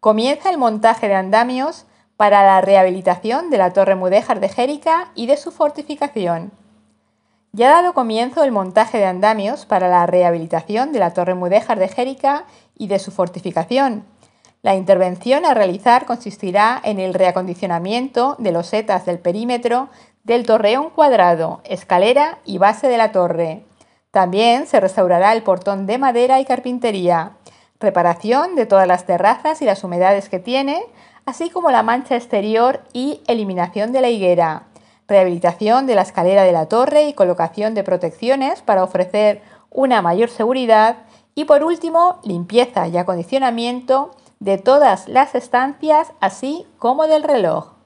comienza el montaje de andamios para la rehabilitación de la Torre Mudéjar de Jérica y de su fortificación. Ya ha dado comienzo el montaje de andamios para la rehabilitación de la Torre Mudéjar de Jérica y de su fortificación, la intervención a realizar consistirá en el reacondicionamiento de los setas del perímetro del torreón cuadrado, escalera y base de la torre. También se restaurará el portón de madera y carpintería, reparación de todas las terrazas y las humedades que tiene, así como la mancha exterior y eliminación de la higuera, rehabilitación de la escalera de la torre y colocación de protecciones para ofrecer una mayor seguridad y por último limpieza y acondicionamiento de todas las estancias así como del reloj.